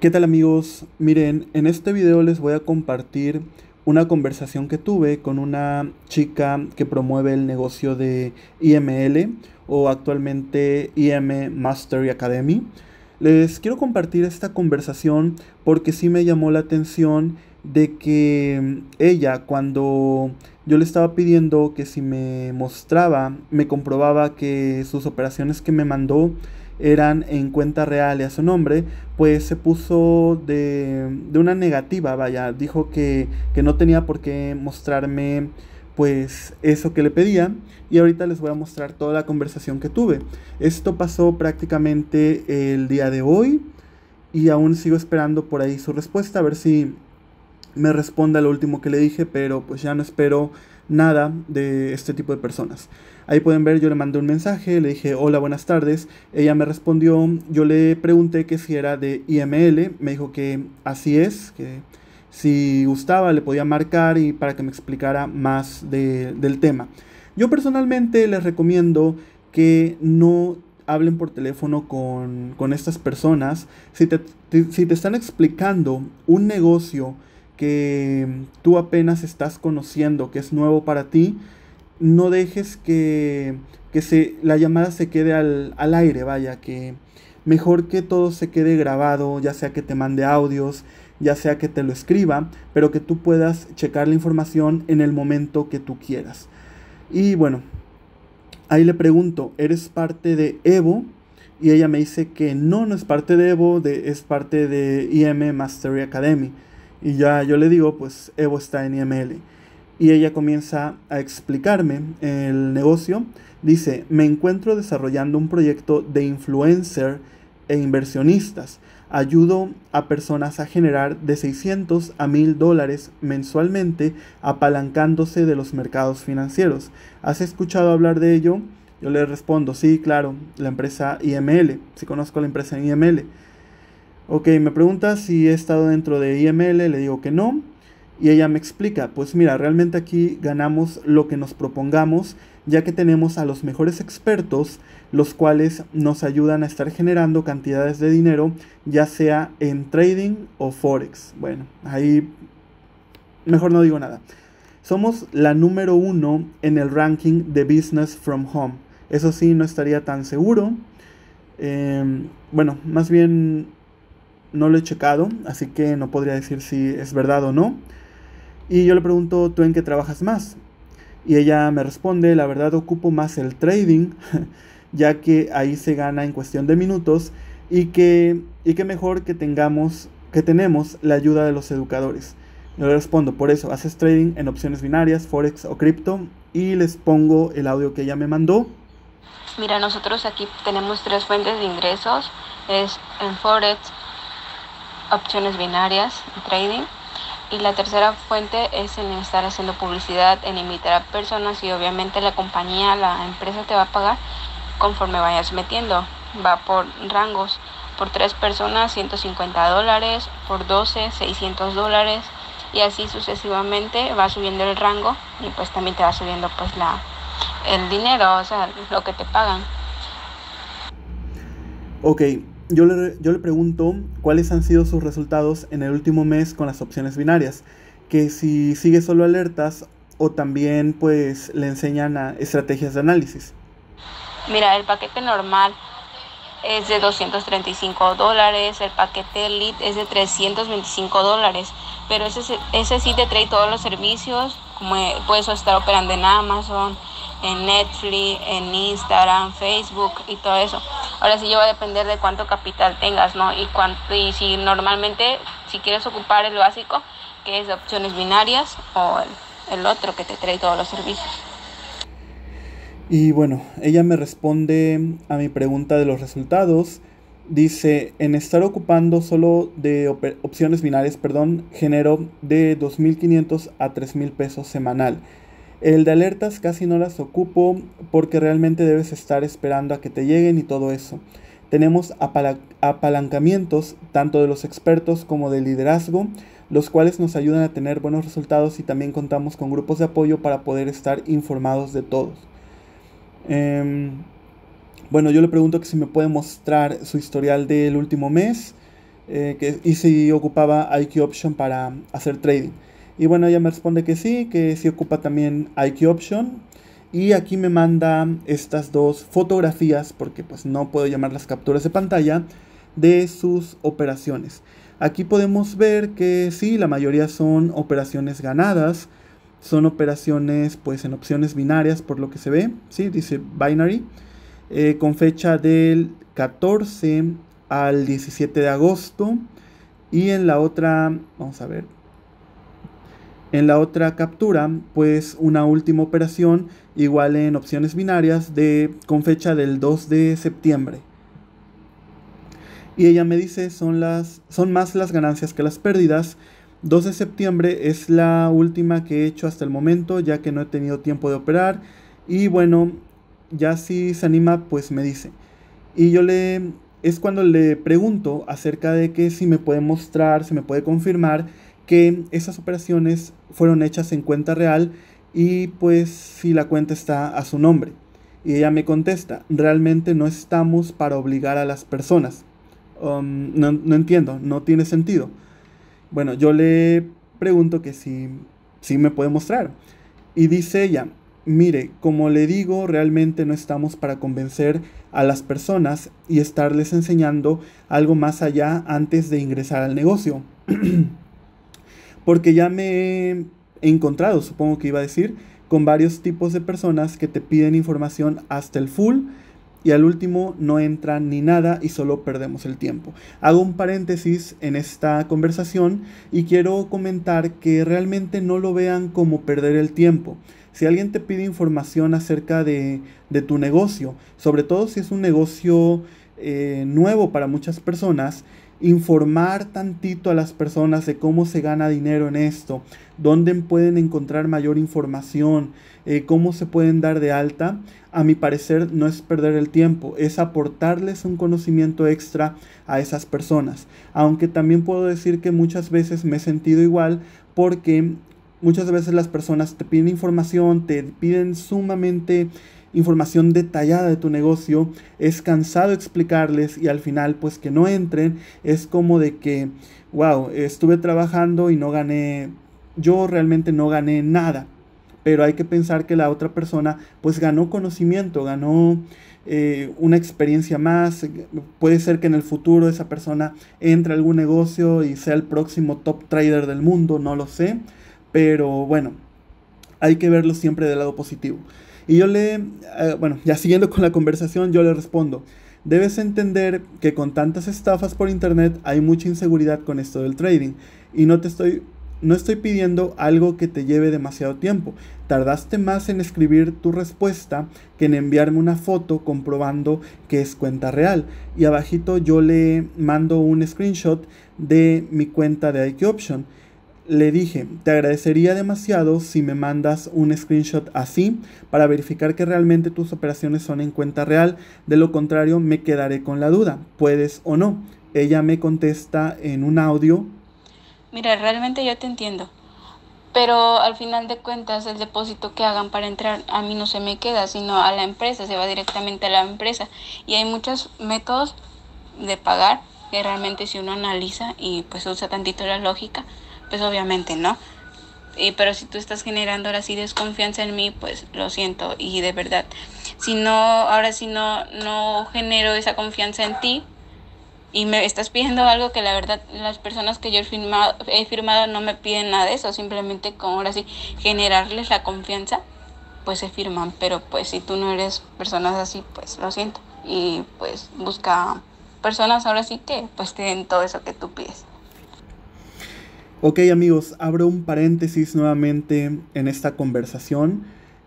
¿Qué tal amigos? Miren, en este video les voy a compartir una conversación que tuve con una chica que promueve el negocio de IML o actualmente IM Mastery Academy. Les quiero compartir esta conversación porque sí me llamó la atención de que mm, ella cuando yo le estaba pidiendo que si me mostraba, me comprobaba que sus operaciones que me mandó eran en cuenta real y a su nombre, pues se puso de, una negativa, vaya, dijo que, que no tenía por qué mostrarme pues eso que le pedía y ahorita les voy a mostrar toda la conversación que tuve. Esto pasó prácticamente el día de hoy y aún sigo esperando por ahí su respuesta a ver si me responda lo último que le dije, pero pues ya no espero nada de este tipo de personas. Ahí pueden ver, yo le mandé un mensaje, le dije hola, buenas tardes. Ella me respondió, yo le pregunté que si era de IML, me dijo que así es, que si gustaba le podía marcar y para que me explicara más del tema. Yo personalmente les recomiendo que no hablen por teléfono con, estas personas. Si si te están explicando un negocio, que tú apenas estás conociendo, que es nuevo para ti, no dejes que, que se, la llamada se quede al, aire, vaya, que mejor que todo se quede grabado, ya sea que te mande audios, ya sea que te lo escriba, pero que tú puedas checar la información en el momento que tú quieras. Y bueno, ahí le pregunto, ¿eres parte de Evo? Y ella me dice que no, no es parte de Evo, de, es parte de IM Mastery Academy. Y ya yo le digo, pues Evo está en IML. Y ella comienza a explicarme el negocio. Dice, me encuentro desarrollando un proyecto de influencer e inversionistas. Ayudo a personas a generar de 600 a 1000 dólares mensualmente apalancándose de los mercados financieros. ¿Has escuchado hablar de ello? Yo le respondo, sí, claro, la empresa IML, si conozco la empresa IML. Ok, me pregunta si he estado dentro de IML, le digo que no. Y ella me explica, pues mira, realmente aquí ganamos lo que nos propongamos, ya que tenemos a los mejores expertos, los cuales nos ayudan a estar generando cantidades de dinero, ya sea en trading o forex. Bueno, ahí mejor no digo nada. Somos la número uno en el ranking de Business from Home. Eso sí, no estaría tan seguro. Em, bueno, más bien no lo he checado, así que no podría decir si es verdad o no. Y yo le pregunto, ¿tú en qué trabajas más? Y ella me responde, la verdad ocupo más el trading, ya que ahí se gana en cuestión de minutos y que, y que mejor que tengamos, que tenemos la ayuda de los educadores. Yo le respondo, por eso haces trading en opciones binarias, forex o cripto y les pongo el audio que ella me mandó. Mira, nosotros aquí tenemos tres fuentes de ingresos, es en forex, opciones binarias, trading. Y la tercera fuente es en estar haciendo publicidad, en invitar a personas y obviamente la compañía, la empresa te va a pagar conforme vayas metiendo. Va por rangos. Por tres personas 150 dólares, por 12 600 dólares y así sucesivamente va subiendo el rango y pues también te va subiendo pues la, el dinero, o sea, lo que te pagan. Ok, yo le, yo le pregunto cuáles han sido sus resultados en el último mes con las opciones binarias, que si sigue solo alertas o también pues le enseñan a estrategias de análisis. Mira, el paquete normal es de 235 dólares, el paquete Elite es de 325 dólares, pero ese, ese sí te trae todos los servicios, como eh, puedes estar operando en Amazon, en Netflix, en Instagram, Facebook y todo eso. Ahora sí yo va a depender de cuánto capital tengas, ¿no? Y, cuánto, y si normalmente, si quieres ocupar el básico, que es de opciones binarias o el, otro que te trae todos los servicios. Y bueno, ella me responde a mi pregunta de los resultados. Dice, en estar ocupando solo de opciones binarias, perdón, genero de 2.500 a 3.000 pesos semanal. El de alertas casi no las ocupo porque realmente debes estar esperando a que te lleguen y todo eso. Tenemos apalancamientos tanto de los expertos como de liderazgo, los cuales nos ayudan a tener buenos resultados y también contamos con grupos de apoyo para poder estar informados de todos. Em, bueno, yo le pregunto que si me puede mostrar su historial del último mes eh, que, y si ocupaba IQ Option para hacer trading. Y bueno, ella me responde que sí, que sí ocupa también IQ Option. Y aquí me manda estas dos fotografías, porque pues no puedo llamar las capturas de pantalla, de sus operaciones. Aquí podemos ver que sí, la mayoría son operaciones ganadas, son operaciones pues en opciones binarias por lo que se ve, sí, dice binary, eh, con fecha del 14 al 17 de agosto y en la otra, vamos a ver, en la otra captura, pues una última operación igual en opciones binarias de, con fecha del 2 de septiembre. Y ella me dice, son, las, son más las ganancias que las pérdidas. 2 de septiembre es la última que he hecho hasta el momento, ya que no he tenido tiempo de operar. Y bueno, ya si se anima, pues me dice. Y yo le... Es cuando le pregunto acerca de que si me puede mostrar, si me puede confirmar que esas operaciones fueron hechas en cuenta real y pues si la cuenta está a su nombre. Y ella me contesta, realmente no estamos para obligar a las personas. Um, no, no, entiendo, no tiene sentido. Bueno, yo le pregunto que si, si me puede mostrar. Y dice ella, mire, como le digo, realmente no estamos para convencer a las personas y estarles enseñando algo más allá antes de ingresar al negocio. porque ya me he encontrado, supongo que iba a decir, con varios tipos de personas que te piden información hasta el full y al último no entra ni nada y solo perdemos el tiempo. Hago un paréntesis en esta conversación y quiero comentar que realmente no lo vean como perder el tiempo. Si alguien te pide información acerca de, tu negocio, sobre todo si es un negocio eh, nuevo para muchas personas, informar tantito a las personas de cómo se gana dinero en esto, dónde pueden encontrar mayor información, eh, cómo se pueden dar de alta, a mi parecer no es perder el tiempo, es aportarles un conocimiento extra a esas personas. Aunque también puedo decir que muchas veces me he sentido igual porque muchas veces las personas te piden información, te piden sumamente información detallada de tu negocio, es cansado explicarles y al final pues que no entren, es como de que, wow, estuve trabajando y no gané, yo realmente no gané nada, pero hay que pensar que la otra persona pues ganó conocimiento, ganó eh, una experiencia más, puede ser que en el futuro esa persona entre a algún negocio y sea el próximo top trader del mundo, no lo sé, pero bueno, hay que verlo siempre del lado positivo. Y yo le, eh, bueno, ya siguiendo con la conversación, yo le respondo, debes entender que con tantas estafas por internet hay mucha inseguridad con esto del trading. Y no te estoy no estoy pidiendo algo que te lleve demasiado tiempo. Tardaste más en escribir tu respuesta que en enviarme una foto comprobando que es cuenta real. Y abajito yo le mando un screenshot de mi cuenta de IQ Option. Le dije, te agradecería demasiado si me mandas un screenshot así para verificar que realmente tus operaciones son en cuenta real, de lo contrario me quedaré con la duda, puedes o no. Ella me contesta en un audio. Mira, realmente yo te entiendo, pero al final de cuentas el depósito que hagan para entrar a mí no se me queda, sino a la empresa, se va directamente a la empresa. Y hay muchos métodos de pagar que realmente si uno analiza y pues usa tantito la lógica, pues obviamente no. Y, pero si tú estás generando ahora sí desconfianza en mí, pues lo siento y de verdad. Si no, ahora sí no, no genero esa confianza en ti y me estás pidiendo algo que la verdad las personas que yo he firmado, he firmado no me piden nada de eso, simplemente como ahora sí generarles la confianza, pues se firman. Pero pues si tú no eres personas así, pues lo siento. Y pues busca personas ahora sí que pues tienen todo eso que tú pides. Ok amigos, abro un paréntesis nuevamente en esta conversación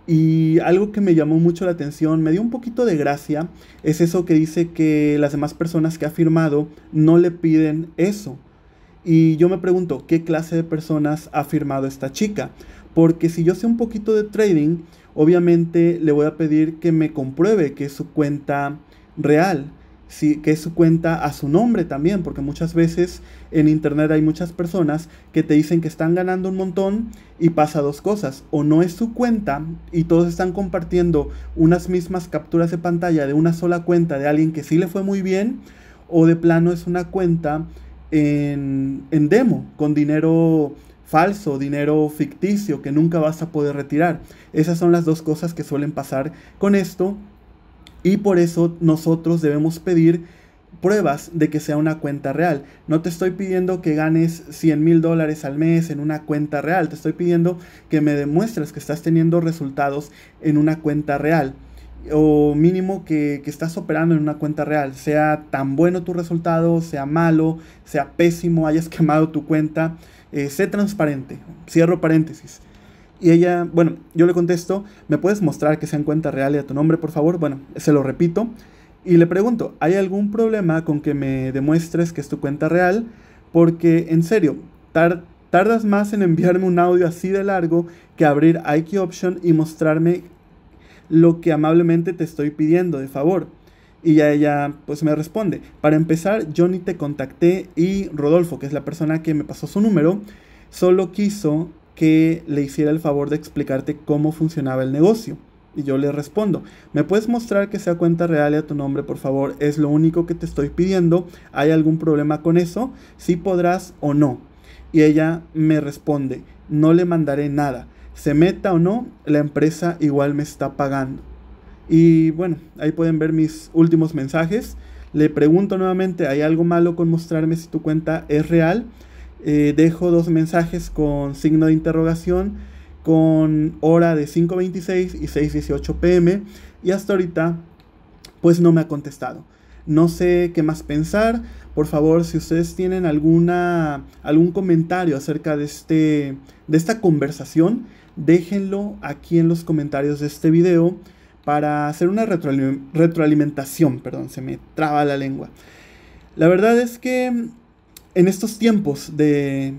y algo que me llamó mucho la atención, me dio un poquito de gracia, es eso que dice que las demás personas que ha firmado no le piden eso. Y yo me pregunto, ¿qué clase de personas ha firmado esta chica? Porque si yo sé un poquito de trading, obviamente le voy a pedir que me compruebe que es su cuenta real que es su cuenta a su nombre también, porque muchas veces en internet hay muchas personas que te dicen que están ganando un montón y pasa dos cosas, o no es su cuenta y todos están compartiendo unas mismas capturas de pantalla de una sola cuenta de alguien que sí le fue muy bien, o de plano es una cuenta en, en demo, con dinero falso, dinero ficticio que nunca vas a poder retirar. Esas son las dos cosas que suelen pasar con esto y por eso nosotros debemos pedir pruebas de que sea una cuenta real. No te estoy pidiendo que ganes 100 mil dólares al mes en una cuenta real. Te estoy pidiendo que me demuestres que estás teniendo resultados en una cuenta real. O mínimo que, estás operando en una cuenta real. Sea tan bueno tu resultado, sea malo, sea pésimo, hayas quemado tu cuenta. Eh, sé transparente. Cierro paréntesis. Y ella, bueno, yo le contesto, ¿me puedes mostrar que sea en cuenta real y a tu nombre, por favor? Bueno, se lo repito. Y le pregunto, ¿hay algún problema con que me demuestres que es tu cuenta real? Porque, en serio, tardas más en enviarme un audio así de largo que abrir IQ Option y mostrarme lo que amablemente te estoy pidiendo de favor. Y ya ella pues me responde, para empezar, yo ni te contacté y Rodolfo, que es la persona que me pasó su número, solo quiso que le hiciera el favor de explicarte cómo funcionaba el negocio. Y yo le respondo, ¿me puedes mostrar que sea cuenta real y a tu nombre, por favor? Es lo único que te estoy pidiendo. ¿Hay algún problema con eso? Si ¿Sí podrás o no. Y ella me responde, no le mandaré nada. Se meta o no, la empresa igual me está pagando. Y bueno, ahí pueden ver mis últimos mensajes. Le pregunto nuevamente, ¿hay algo malo con mostrarme si tu cuenta es real? Eh, dejo dos mensajes con signo de interrogación con hora de 5.26 y 6.18 pm y hasta ahorita pues no me ha contestado. No sé qué más pensar. Por favor, si ustedes tienen alguna, algún comentario acerca de, este, de esta conversación, déjenlo aquí en los comentarios de este video para hacer una retroalimentación. Perdón, se me traba la lengua. La verdad es que en estos tiempos de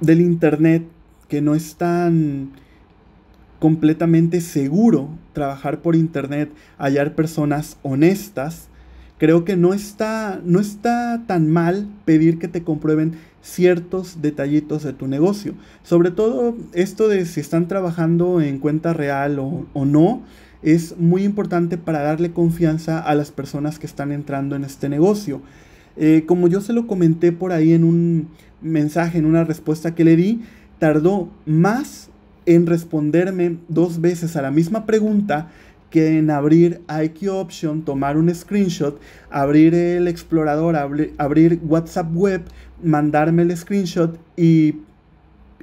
del internet que no es tan completamente seguro trabajar por internet, hallar personas honestas, creo que no está, no está tan mal pedir que te comprueben ciertos detallitos de tu negocio. Sobre todo esto de si están trabajando en cuenta real o no, es muy importante para darle confianza a las personas que están entrando en este negocio. Eh, como yo se lo comenté por ahí en un mensaje, en una respuesta que le di, tardó más en responderme dos veces a la misma pregunta que en abrir IQ Option, tomar un screenshot, abrir el explorador, abrir WhatsApp Web, mandarme el screenshot y,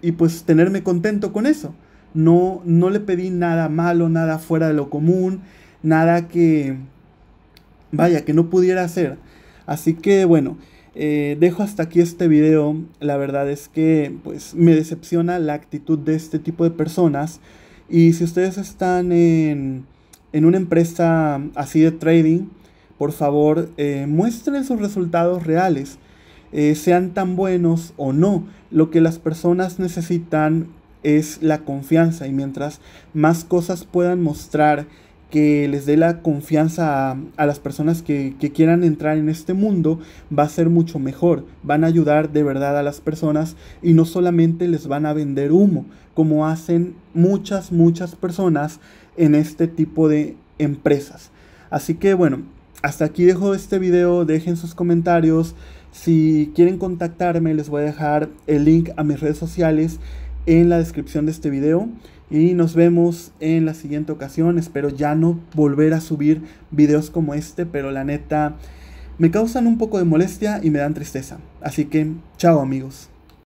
y pues tenerme contento con eso. No, no le pedí nada malo, nada fuera de lo común, nada que, vaya, que no pudiera hacer. Así que bueno, eh, dejo hasta aquí este video. La verdad es que pues me decepciona la actitud de este tipo de personas. Y si ustedes están en, una empresa así de trading, por favor eh, muestren sus resultados reales. Eh, sean tan buenos o no. Lo que las personas necesitan es la confianza y mientras más cosas puedan mostrar que les dé la confianza a, las personas que, que, quieran entrar en este mundo va a ser mucho mejor. Van a ayudar de verdad a las personas y no solamente les van a vender humo, como hacen muchas, muchas personas en este tipo de empresas. Así que bueno, hasta aquí dejo este video, dejen sus comentarios. Si quieren contactarme les voy a dejar el link a mis redes sociales en la descripción de este video. Y nos vemos en la siguiente ocasión. Espero ya no volver a subir videos como este, pero la neta me causan un poco de molestia y me dan tristeza. Así que, chao amigos.